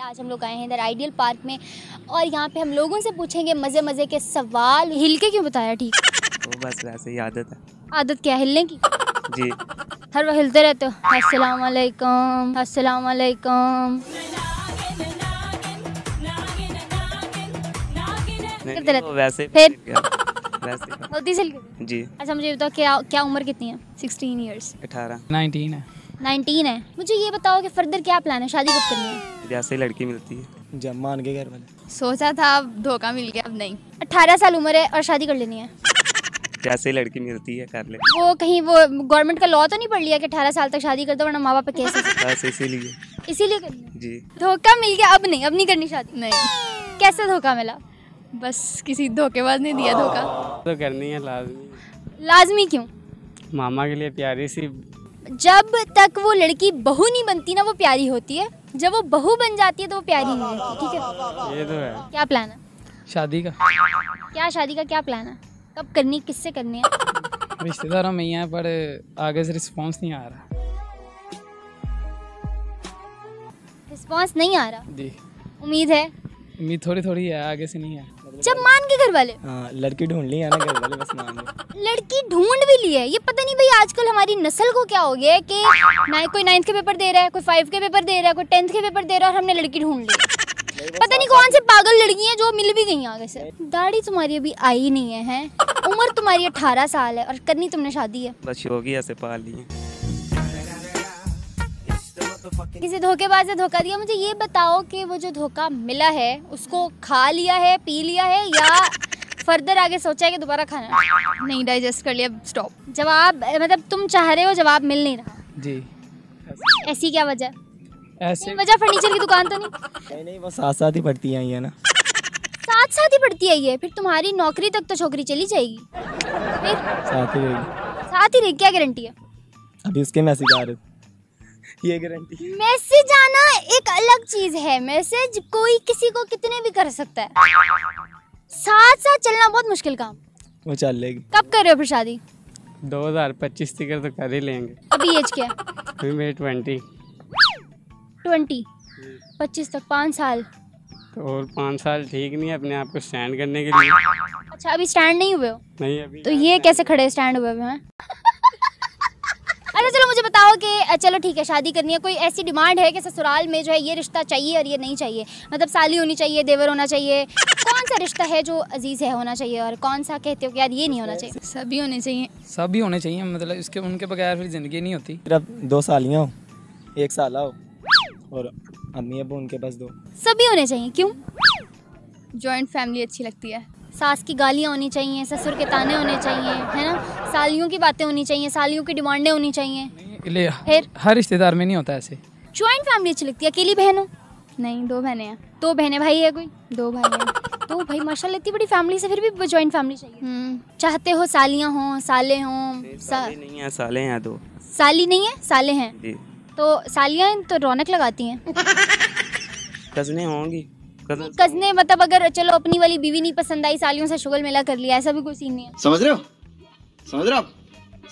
आज हम लोग आए हैं इधर आइडियल पार्क में और यहाँ पे हम लोगों से पूछेंगे मज़े मज़े के सवाल हिल के क्यों बताया ठीक तो बस वैसे ही आदत है आदत क्या हिलने की जी हर वक्त हिलते रहते हो अस्सलाम वालेकुम अस्सलाम वालेकुम करते रहते वैसे फिर क्लास मोदी सिल्क जी अच्छा मुझे बताओ क्या क्या उम्र कितनी है सिक्सटीन ईयर्स अठारह नाइनटीन है नाइनटीन है मुझे ये बताओ कि फर्दर क्या प्लान है शादी कब करनी है जैसे ही लड़की मिलती है जब मान के घर वाले सोचा था अब धोखा मिल गया अब नहीं अट्ठारह साल उम्र है और शादी कर लेनी है जैसे लड़की मिलती है कर ले वो कहीं वो गवर्नमेंट का लॉ तो नहीं पढ़ लिया कि अठारह साल तक शादी कर दो वरना माँ बाप कैसे बस इसीलिए इसीलिए जी धोखा मिल गया अब नहीं अब नहीं करनी शादी नहीं कैसे धोखा मिला बस किसी धोखेबाज ने दिया धोखा तो करनी है लाजमी लाजमी क्यों मामा के लिए प्यारी सी जब तक वो लड़की बहू नहीं बनती ना वो प्यारी होती है जब वो बहू बन जाती है तो वो प्यारी नहीं होती ठीक है ये तो है क्या प्लान है शादी का क्या शादी का क्या प्लान है कब करनी किससे करनी है रिश्तेदारों में यहाँ पर आगे से रिस्पॉन्स नहीं आ रहा रिस्पॉन्स नहीं आ रहा जी उम्मीद है मी थोड़ी थोड़ी है आगे से नहीं है जब मान के घर वाले हाँ, लड़की ढूंढ ली है ना घर वाले बस मान लड़की ढूंढ भी ली है ये पता नहीं भाई आजकल हमारी नस्ल को क्या हो गया है कि ना कोई नाइन्थ के पेपर दे रहा है कोई फाइव के पेपर दे रहा है कोई टेंथ के पेपर दे रहा है और हमने लड़की ढूंढ ली पता नहीं कौन से पागल लड़की है जो मिल भी गई आगे से दाढ़ी तुम्हारी अभी आई नहीं है, है? उम्र तुम्हारी अठारह साल है और करनी तुमने शादी है बस होगी ऐसे पाल ली है किसी धोखेबाज ने धोखा दिया मुझे ये बताओ कि वो जो धोखा मिला है उसको खा लिया है पी लिया है या फर्दर आगे सोचा है कि दोबारा खाना नहीं डाइजेस्ट कर लिया स्टॉप जवाब मतलब तुम चाह रहे हो जवाब मिल नहीं रहा जी ऐसी क्या वजह ऐसी वजह फर्नीचर की दुकान तो नहीं नहीं, वो साथ साथ ही पड़ती आई है ना साथ साथ ही पड़ती आई है फिर तुम्हारी नौकरी तक तो छोकरी चली जाएगी फिर साथ ही रहेगी साथ ही रहेगी क्या गारंटी है अभी उसके मैसेज आ रहे थे ये गारंटी मैसेज आना एक अलग चीज है मैसेज कोई किसी को कितने भी कर सकता है साथ साथ चलना बहुत मुश्किल काम वो चल लेगी कब कर रहे हो फिर शादी 2025 तक तो कर ही लेंगे अभी एज क्या है मेरी ट्वेंटी ट्वेंटी पच्चीस तक पाँच साल तो और पाँच साल ठीक नहीं है अपने आप को स्टैंड करने के लिए अच्छा अभी स्टैंड नहीं हुए हो नहीं अभी तो ये कैसे खड़े स्टैंड हुए हुए हैं हो कि चलो ठीक है शादी करनी है कोई ऐसी डिमांड है कि ससुराल में जो है ये रिश्ता चाहिए और ये नहीं चाहिए मतलब साली होनी चाहिए देवर होना चाहिए कौन सा रिश्ता है जो अजीज़ है होना चाहिए और कौन सा कहते हो कि यार ये नहीं होना चाहिए सभी होने चाहिए सभी होने चाहिए मतलब इसके उनके बगैर फिर ज़िंदगी नहीं होती दो सालियाँ हो एक साल हो और अम्मी अब उनके पास दो सभी होने चाहिए क्यों जॉइंट फैमिली अच्छी लगती है सास की गालियाँ होनी चाहिए ससुर के ताने होने चाहिए है ना सालियों की बातें होनी चाहिए सालियों की डिमांडें होनी चाहिए अकेले हर रिश्तेदार में नहीं होता ऐसे ज्वाइंट फैमिली अच्छी लगती है अकेली बहन हो नहीं दो बहने हैं दो बहने भाई है कोई दो भाई हैं तो भाई माशाल्लाह इतनी बड़ी फैमिली से फिर भी ज्वाइंट फैमिली चाहिए हम्म। चाहते हो सालियाँ हों साले हों सा... नहीं है साले हैं दो साली नहीं है साले हैं तो सालियाँ तो रौनक लगाती हैं कजने होंगी कजने तो मतलब अगर चलो अपनी वाली बीवी नहीं पसंद आई सालियों से शुगल मेला कर लिया ऐसा भी कोई सीन नहीं है समझ रहे हो समझ रहे हो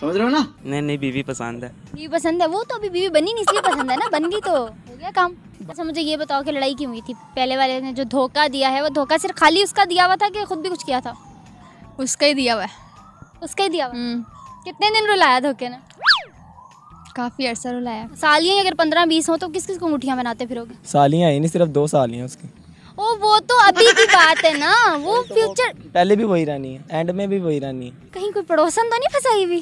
समझ रहे हो ना नहीं नहीं बीवी पसंद है बीवी पसंद है वो तो अभी बीवी बनी नहीं इसलिए पसंद है ना बन गई तो हो गया काम अच्छा मुझे ये बताओ कि लड़ाई क्यों हुई थी पहले वाले ने जो धोखा दिया है वो धोखा सिर्फ खाली उसका दिया हुआ था कि खुद भी कुछ किया था उसका ही दिया हुआ है उसका ही दिया हुआ हम्म। कितने दिन रुलाया धोखे ने काफ़ी अर्सा रुलाया सालियाँ अगर पंद्रह बीस हो तो किस किस को मुठियाँ बनाते फिरोगे सालियाँ ही नहीं सिर्फ दो सालियाँ उसकी वो वो तो अभी की बात है ना वो तो फ्यूचर पहले भी वही रानी है एंड में भी वही रानी है कहीं कोई पड़ोसन तो नहीं फंसाई हुई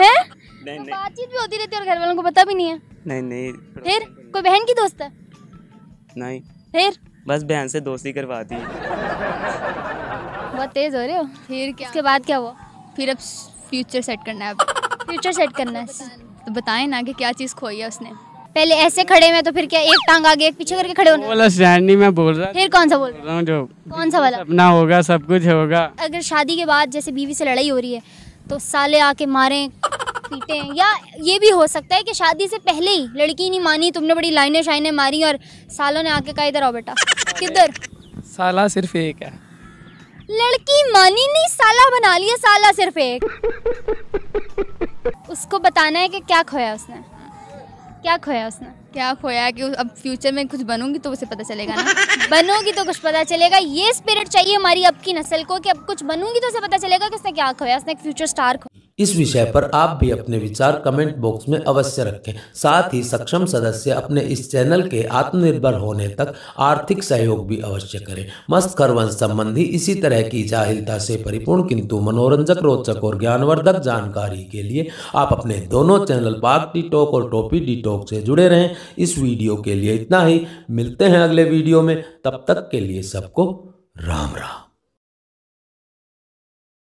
है नहीं, नहीं। बातचीत भी होती रहती है और घर वालों को पता भी नहीं है नहीं नहीं फिर कोई बहन की दोस्त है नहीं फिर बस बहन से दोस्ती करवाती बहुत तेज हो रहे हो फिर क्या उसके बाद क्या हुआ फिर अब फ्यूचर सेट करना है फ्यूचर सेट करना है तो बताएं ना कि क्या चीज़ खोई है उसने पहले ऐसे खड़े में तो फिर क्या एक टांग आगे एक पीछे करके खड़े होना वाला स्टैंड मैं बोल रहा फिर कौन सा बोल रहा हूँ जो कौन सा वाला अपना होगा सब कुछ होगा अगर शादी के बाद जैसे बीवी से लड़ाई हो रही है तो साले आके मारे पीटे या ये भी हो सकता है कि शादी से पहले ही लड़की नहीं मानी तुमने बड़ी लाइने शाइने मारी और सालों ने आके कहा इधर आओ बेटा किधर साला सिर्फ एक है लड़की मानी नहीं साला बना लिया साला सिर्फ एक उसको बताना है कि क्या खोया उसने क्या खोया उसने क्या खोया कि अब फ्यूचर में कुछ बनूंगी तो उसे पता चलेगा ना बनूंगी तो कुछ पता चलेगा ये स्पिरिट चाहिए हमारी अब की नस्ल को कि अब कुछ बनूंगी तो उसे पता चलेगा कि उसने क्या खोया उसने एक फ्यूचर स्टार खो इस विषय पर आप भी अपने विचार कमेंट बॉक्स में अवश्य रखें साथ ही सक्षम सदस्य अपने इस चैनल के आत्मनिर्भर होने तक आर्थिक सहयोग भी अवश्य करें मस्त वंश संबंधी इसी तरह की जाहिलता से परिपूर्ण किंतु मनोरंजक रोचक और ज्ञानवर्धक जानकारी के लिए आप अपने दोनों चैनल बाग डी टॉक और टोपी डी टॉक से जुड़े रहें इस वीडियो के लिए इतना ही मिलते हैं अगले वीडियो में तब तक के लिए सबको राम राम